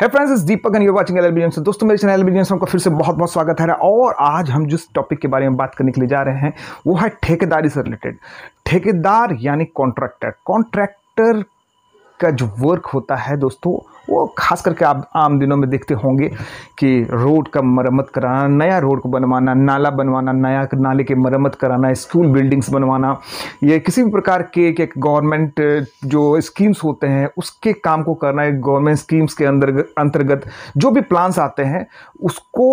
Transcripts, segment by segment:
है friends Deepak and you watching एलबीजन से दोस्तों मेरे चैनल एलबीजन का फिर से बहुत बहुत स्वागत है और आज हम जिस टॉपिक के बारे में बात करने के लिए जा रहे हैं वो है ठेकेदारी से रिलेटेड ठेकेदार यानी कॉन्ट्रैक्टर कॉन्ट्रैक्टर का जो वर्क होता है दोस्तों वो खास करके आप आम दिनों में देखते होंगे कि रोड का मरम्मत कराना नया रोड को बनवाना नाला बनवाना नया नाले की मरम्मत कराना स्कूल बिल्डिंग्स बनवाना ये किसी भी प्रकार के गवर्नमेंट जो स्कीम्स होते हैं उसके काम को करना गवर्नमेंट स्कीम्स के अंदर अंतर्गत जो भी प्लान्स आते हैं उसको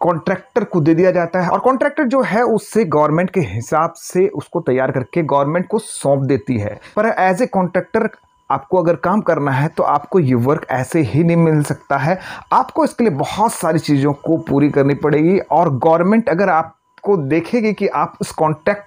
कॉन्ट्रैक्टर को दे दिया जाता है और कॉन्ट्रैक्टर जो है उससे गवर्नमेंट के हिसाब से उसको तैयार करके गवर्नमेंट को सौंप देती है पर एज ए कॉन्ट्रैक्टर आपको अगर काम करना है तो आपको ये वर्क ऐसे ही नहीं मिल सकता है आपको इसके लिए बहुत सारी चीज़ों को पूरी करनी पड़ेगी और गवर्नमेंट अगर आपको देखेगी कि आप उस कॉन्टैक्ट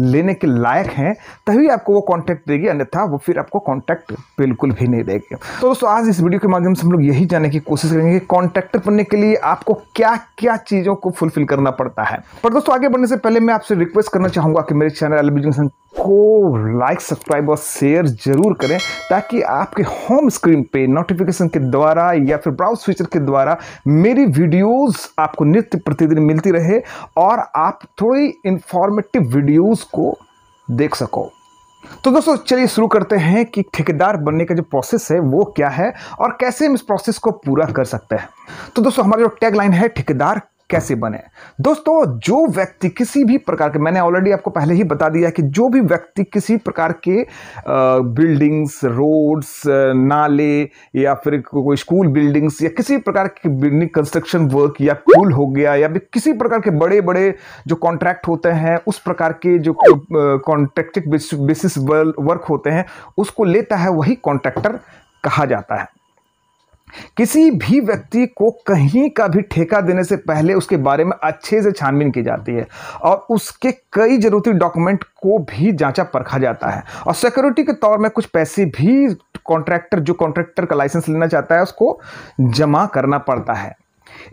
लेने के लायक हैं तभी आपको वो कॉन्टैक्ट देगी अन्यथा वो फिर आपको कॉन्टैक्ट बिल्कुल भी नहीं देगी तो दोस्तों आज इस वीडियो के माध्यम से हम लोग यही जानने की कोशिश करेंगे कि कॉन्ट्रैक्टर बनने के लिए आपको क्या क्या चीज़ों को फुलफिल करना पड़ता है पर दोस्तों आगे बढ़ने से पहले मैं आपसे रिक्वेस्ट करना चाहूँगा कि मेरे चैनल एलिविजन को लाइक सब्सक्राइब और शेयर जरूर करें ताकि आपके होम स्क्रीन पे नोटिफिकेशन के द्वारा या फिर ब्राउज फीचर के द्वारा मेरी वीडियोस आपको नित्य प्रतिदिन मिलती रहे और आप थोड़ी इंफॉर्मेटिव वीडियोस को देख सको तो दोस्तों चलिए शुरू करते हैं कि ठेकेदार बनने का जो प्रोसेस है वो क्या है और कैसे हम इस प्रोसेस को पूरा कर सकते हैं तो दोस्तों हमारी जो टैग है ठेकेदार कैसे बने दोस्तों जो व्यक्ति किसी भी प्रकार के मैंने ऑलरेडी आपको पहले ही बता दिया कि जो भी व्यक्ति किसी प्रकार के बिल्डिंग्स रोड्स नाले या फिर कोई स्कूल बिल्डिंग्स या किसी प्रकार की बिल्डिंग कंस्ट्रक्शन वर्क या पुल हो गया या भी किसी प्रकार के बड़े बड़े जो कॉन्ट्रैक्ट होते हैं उस प्रकार के जो कॉन्ट्रैक्टिक बेसिस वर्क होते हैं उसको लेता है वही कॉन्ट्रैक्टर कहा जाता है किसी भी व्यक्ति को कहीं का भी ठेका देने से पहले उसके बारे में अच्छे से छानबीन की जाती है और उसके कई ज़रूरी डॉक्यूमेंट को भी जांचा परखा जाता है और सिक्योरिटी के तौर में कुछ पैसे भी कॉन्ट्रैक्टर जो कॉन्ट्रैक्टर का लाइसेंस लेना चाहता है उसको जमा करना पड़ता है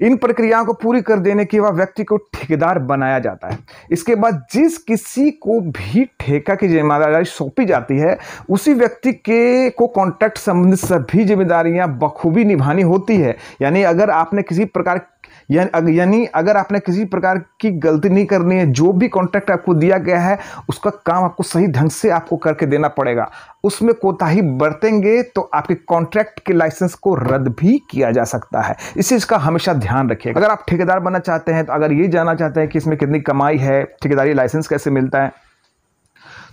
इन प्रक्रियाओं को पूरी कर देने के बाद व्यक्ति को ठेकेदार बनाया जाता है इसके बाद जिस किसी को भी ठेका की जिम्मेदारी सौंपी जाती है उसी व्यक्ति के को कॉन्ट्रैक्ट संबंधित सभी जिम्मेदारियां बखूबी निभानी होती है यानी अगर आपने किसी प्रकार यानी अगर आपने किसी प्रकार की गलती नहीं करनी है जो भी कॉन्ट्रैक्ट आपको दिया गया है उसका काम आपको सही ढंग से आपको करके देना पड़ेगा उसमें कोताही बरतेंगे तो आपके कॉन्ट्रैक्ट के लाइसेंस को रद्द भी किया जा सकता है इस चीज़ का हमेशा ध्यान रखिए अगर आप ठेकेदार बनना चाहते हैं तो अगर ये जानना चाहते हैं कि इसमें कितनी कमाई है ठेकेदारी लाइसेंस कैसे मिलता है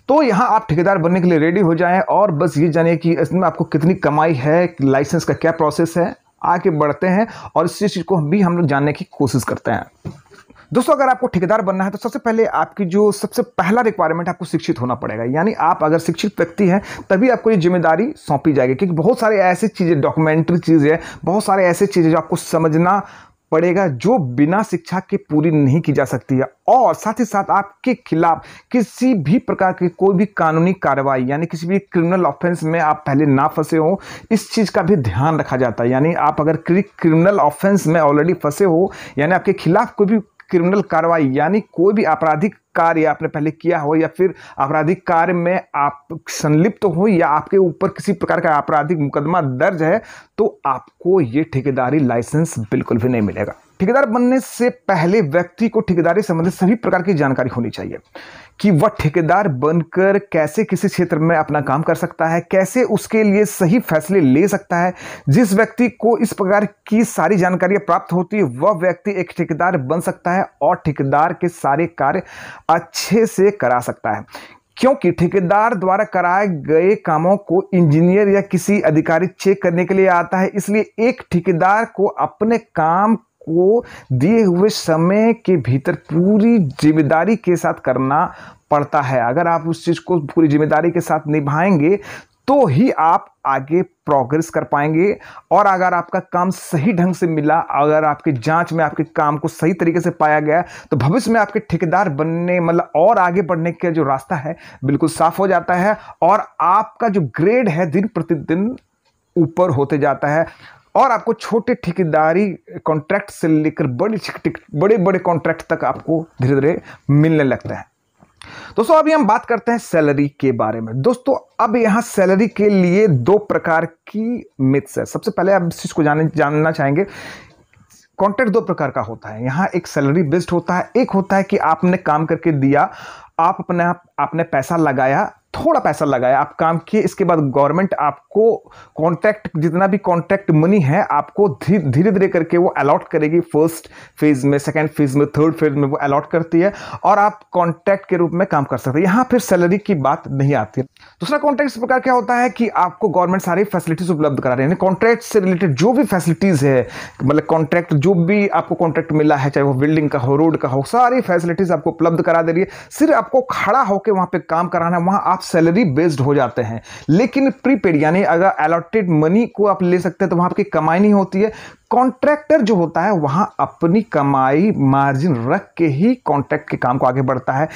तो यहाँ आप ठेकेदार बनने के लिए रेडी हो जाएं और बस ये जानिए कि इसमें आपको कितनी कमाई है लाइसेंस का क्या प्रोसेस है आगे बढ़ते हैं और इस चीज़ को भी हम लोग जानने की कोशिश करते हैं दोस्तों अगर आपको ठेकेदार बनना है तो सबसे पहले आपकी जो सबसे पहला रिक्वायरमेंट आपको शिक्षित होना पड़ेगा यानी आप अगर शिक्षित व्यक्ति हैं तभी आपको ये जिम्मेदारी सौंपी जाएगी क्योंकि बहुत सारे ऐसी चीज़ें डॉक्यूमेंट्री चीज़ें बहुत सारे ऐसे चीज़ें जो आपको समझना पड़ेगा जो बिना शिक्षा के पूरी नहीं की जा सकती है और साथ ही साथ आपके खिलाफ किसी भी प्रकार की कोई भी कानूनी कार्रवाई यानी किसी भी क्रिमिनल ऑफेंस में आप पहले ना फंसे हो इस चीज़ का भी ध्यान रखा जाता है यानी आप अगर क्रिमिनल ऑफेंस में ऑलरेडी फंसे हो यानी आपके खिलाफ कोई भी क्रिमिनल कार्रवाई यानी कोई भी आपराधिक कार्य आपने पहले किया हो या फिर आपराधिक कार्य में आप संलिप्त तो हो या आपके ऊपर किसी प्रकार का आपराधिक मुकदमा दर्ज है तो आपको ये ठेकेदारी लाइसेंस बिल्कुल भी नहीं मिलेगा ठेकेदार बनने से पहले व्यक्ति को ठेकेदारी संबंधित सभी प्रकार की जानकारी होनी चाहिए कि वह ठेकेदार बनकर कैसे किसी क्षेत्र में अपना काम कर सकता है कैसे उसके लिए सही फैसले ले सकता है जिस व्यक्ति को इस प्रकार की सारी जानकारियां प्राप्त होती है वह व्यक्ति एक ठेकेदार बन सकता है और ठेकेदार के सारे कार्य अच्छे से करा सकता है क्योंकि ठेकेदार द्वारा कराए गए कामों को इंजीनियर या किसी अधिकारी चेक करने के लिए आता है इसलिए एक ठेकेदार को अपने काम को दिए हुए समय के भीतर पूरी जिम्मेदारी के साथ करना पड़ता है अगर आप उस चीज़ को पूरी जिम्मेदारी के साथ निभाएंगे तो ही आप आगे प्रोग्रेस कर पाएंगे और अगर आपका काम सही ढंग से मिला अगर आपकी जांच में आपके काम को सही तरीके से पाया गया तो भविष्य में आपके ठेकेदार बनने मतलब और आगे बढ़ने का जो रास्ता है बिल्कुल साफ हो जाता है और आपका जो ग्रेड है दिन प्रतिदिन ऊपर होते जाता है और आपको छोटे ठेकेदारी कॉन्ट्रैक्ट से लेकर बड़े बड़े बड़े कॉन्ट्रैक्ट तक आपको धीरे धीरे मिलने लगता है दोस्तों अभी हम बात करते हैं सैलरी के बारे में दोस्तों अब यहां सैलरी के लिए दो प्रकार की मिथ्स है सबसे पहले आप इस चीज़ को जाने जानना चाहेंगे कॉन्ट्रैक्ट दो प्रकार का होता है यहां एक सैलरी बेस्ड होता है एक होता है कि आपने काम करके दिया आप अपने आप आपने पैसा लगाया थोड़ा पैसा लगाया आप काम किए इसके बाद गवर्नमेंट आपको कॉन्ट्रैक्ट जितना भी कॉन्ट्रैक्ट मनी है आपको धीरे धीरे धीरे करके वो अलॉट करेगी फर्स्ट फेज में सेकेंड फेज में थर्ड फेज में वो अलॉट करती है और आप कॉन्ट्रैक्ट के रूप में काम कर सकते हैं यहाँ फिर सैलरी की बात नहीं आती है दूसरा कॉन्ट्रैक्ट इस प्रकार क्या होता है कि आपको गवर्नमेंट सारी फैसिलिटीज उपलब्ध करा रही है कॉन्ट्रैक्ट से रिलेटेड जो भी फैसिलिटीज़ है मतलब कॉन्ट्रैक्ट जो भी आपको कॉन्ट्रैक्ट मिला है चाहे वो बिल्डिंग का हो रोड का हो सारी फैसिलिटीज़ आपको उपलब्ध करा दे रही है सिर्फ आपको खड़ा होकर वहां पे काम कराना है वहां आप सैलरी बेस्ड हो जाते हैं लेकिन प्रीपेड यानी अगर अलॉटेड मनी को आप ले सकते हैं तो वहां आपकी कमाई नहीं होती है कॉन्ट्रैक्टर जो होता है वहां अपनी कमाई मार्जिन रख के ही कॉन्ट्रैक्ट के काम को आगे बढ़ता है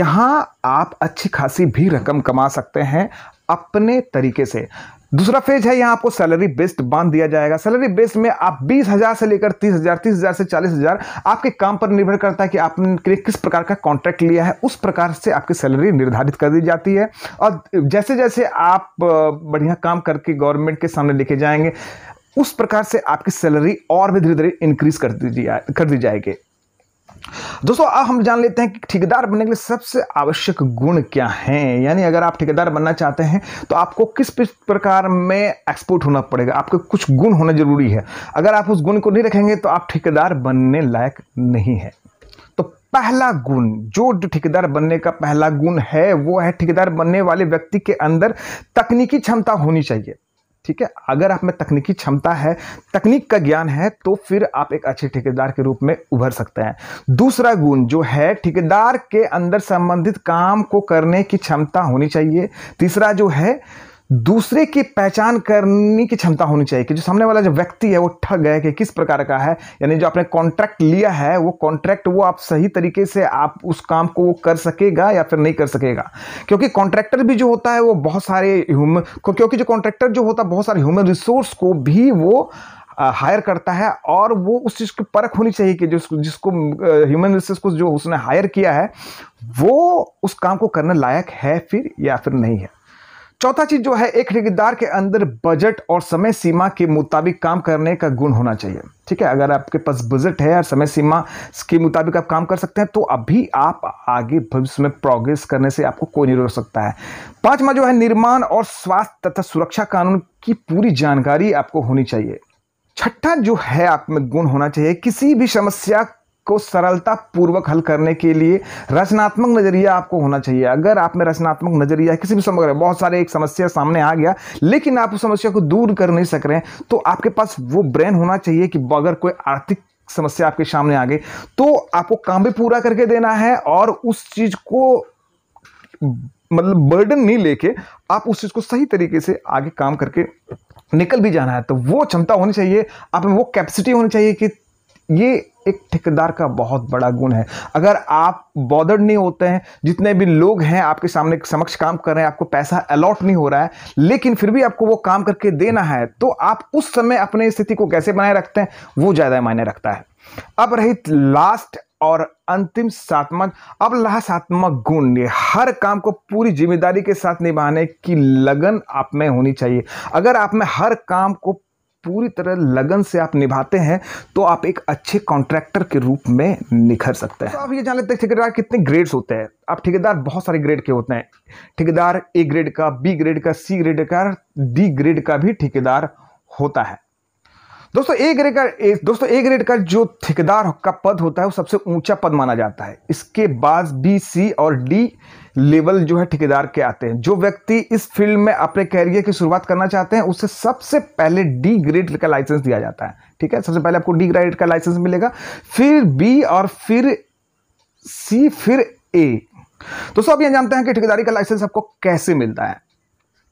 यहां आप अच्छी खासी भी रकम कमा सकते हैं अपने तरीके से दूसरा फेज है यहाँ आपको सैलरी बेस्ड बांध दिया जाएगा सैलरी बेस्ड में आप बीस हजार से लेकर तीस हजार तीस हजार से चालीस हजार आपके काम पर निर्भर करता है कि आपने किस प्रकार का कॉन्ट्रैक्ट लिया है उस प्रकार से आपकी सैलरी निर्धारित कर दी जाती है और जैसे जैसे आप बढ़िया काम करके गवर्नमेंट के सामने लेके जाएंगे उस प्रकार से आपकी सैलरी और भी धीरे धीरे इंक्रीज कर दी जाए कर दी जाएगी दोस्तों अब हम जान लेते हैं कि ठेकेदार बनने के लिए सबसे आवश्यक गुण क्या हैं यानी अगर आप ठेकेदार बनना चाहते हैं तो आपको किस प्रकार में एक्सपोर्ट होना पड़ेगा आपके कुछ गुण होना जरूरी है अगर आप उस गुण को नहीं रखेंगे तो आप ठेकेदार बनने लायक नहीं है तो पहला गुण जो ठेकेदार बनने का पहला गुण है वो है ठेकेदार बनने वाले व्यक्ति के अंदर तकनीकी क्षमता होनी चाहिए ठीक है अगर आप में तकनीकी क्षमता है तकनीक का ज्ञान है तो फिर आप एक अच्छे ठेकेदार के रूप में उभर सकते हैं दूसरा गुण जो है ठेकेदार के अंदर संबंधित काम को करने की क्षमता होनी चाहिए तीसरा जो है दूसरे की पहचान करने की क्षमता होनी चाहिए कि जो सामने वाला जो व्यक्ति है वो ठग है कि किस प्रकार का है यानी जो आपने कॉन्ट्रैक्ट लिया है वो कॉन्ट्रैक्ट वो आप सही तरीके से आप उस काम को वो कर सकेगा या फिर नहीं कर सकेगा क्योंकि कॉन्ट्रैक्टर भी जो होता है वो बहुत सारे ह्यूमन क्योंकि जो कॉन्ट्रैक्टर जो होता है बहुत सारे ह्यूमन रिसोर्स को भी वो हायर करता है और वो उस चीज़ की परख होनी चाहिए कि जिस जिसको ह्यूमन रिसोर्स को जो उसने हायर किया है वो उस काम को करने लायक है फिर या फिर नहीं है चौथा चीज जो है एक ठेकेदार के अंदर बजट और समय सीमा के मुताबिक काम करने का गुण होना चाहिए ठीक है अगर आपके पास बजट है और समय सीमा के मुताबिक आप काम कर सकते हैं तो अभी आप आगे भविष्य में प्रोग्रेस करने से आपको कोई नहीं रोक सकता है पांचवा जो है निर्माण और स्वास्थ्य तथा सुरक्षा कानून की पूरी जानकारी आपको होनी चाहिए छठा जो है आप में गुण होना चाहिए किसी भी समस्या को सरलता पूर्वक हल करने के लिए रचनात्मक नजरिया आपको होना चाहिए अगर आप में रचनात्मक नजरिया किसी भी समग्र बहुत सारे एक समस्या सामने आ गया लेकिन आप उस समस्या को दूर कर नहीं सक रहे हैं तो आपके पास वो ब्रेन होना चाहिए कि अगर कोई आर्थिक समस्या आपके सामने आ गई तो आपको काम भी पूरा करके देना है और उस चीज को मतलब बर्डन नहीं लेके आप उस चीज़ को सही तरीके से आगे काम करके निकल भी जाना है तो वो क्षमता होनी चाहिए आप में वो कैपेसिटी होनी चाहिए कि ये एक ठेकेदार का बहुत बड़ा गुण है अगर आप बॉदर्ड नहीं होते हैं जितने भी लोग हैं आपके सामने समक्ष काम कर रहे हैं आपको पैसा अलॉट नहीं हो रहा है लेकिन फिर भी आपको वो काम करके देना है तो आप उस समय अपने स्थिति को कैसे बनाए रखते हैं वो ज़्यादा मायने रखता है अब रही लास्ट और अंतिम सात्मक अब लाह सातवा गुण ये हर काम को पूरी जिम्मेदारी के साथ निभाने की लगन आप में होनी चाहिए अगर आप में हर काम को पूरी तरह लगन से आप निभाते हैं तो आप एक अच्छे कॉन्ट्रैक्टर के रूप में निखर सकते हैं तो आप ये जान लेते हैं ठेकेदार कितने ग्रेड्स होते हैं आप ठेकेदार बहुत सारे ग्रेड के होते हैं ठेकेदार ए ग्रेड का बी ग्रेड का सी ग्रेड का डी ग्रेड का भी ठेकेदार होता है दोस्तों ए ग्रेड का ए, दोस्तों ए ग्रेड का जो ठेकेदार का पद होता है वो सबसे ऊंचा पद माना जाता है इसके बाद बी सी और डी लेवल जो है ठेकेदार के आते हैं जो व्यक्ति इस फील्ड में अपने कैरियर की शुरुआत करना चाहते हैं उसे सबसे पहले डी ग्रेड का लाइसेंस दिया जाता है ठीक है सबसे पहले आपको डी ग्रेड का लाइसेंस मिलेगा फिर बी और फिर सी फिर ए दोस्तों अब यह जानते हैं कि ठेकेदारी का लाइसेंस आपको कैसे मिलता है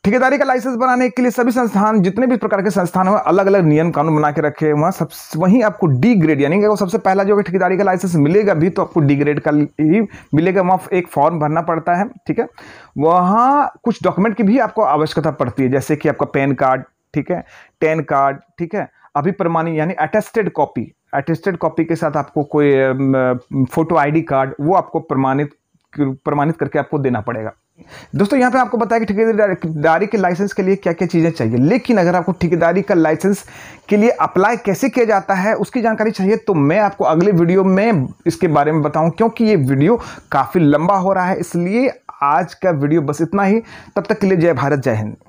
ठेकेदारी का लाइसेंस बनाने के लिए सभी संस्थान जितने भी प्रकार के संस्थान हैं अलग अलग नियम कानून बना के रखे हैं वहाँ सब वहीं आपको डी ग्रेड यानी कि वो सबसे पहला जो ठेकेदारी का लाइसेंस मिलेगा भी तो आपको डी ग्रेड का ही मिलेगा वहाँ एक फॉर्म भरना पड़ता है ठीक है वहाँ कुछ डॉक्यूमेंट की भी आपको आवश्यकता पड़ती है जैसे कि आपका पैन कार्ड ठीक है टेन कार्ड ठीक है अभी प्रमाणित यानी अटेस्टेड कॉपी अटेस्टेड कॉपी के साथ आपको कोई फोटो आई कार्ड वो आपको प्रमाणित प्रमाणित करके आपको देना पड़ेगा दोस्तों यहाँ पे आपको बताया कि ठेकेदारी के लाइसेंस के लिए क्या क्या चीज़ें चाहिए लेकिन अगर आपको ठेकेदारी का लाइसेंस के लिए अप्लाई कैसे किया जाता है उसकी जानकारी चाहिए तो मैं आपको अगले वीडियो में इसके बारे में बताऊं क्योंकि ये वीडियो काफ़ी लंबा हो रहा है इसलिए आज का वीडियो बस इतना ही तब तक के लिए जय भारत जय हिंद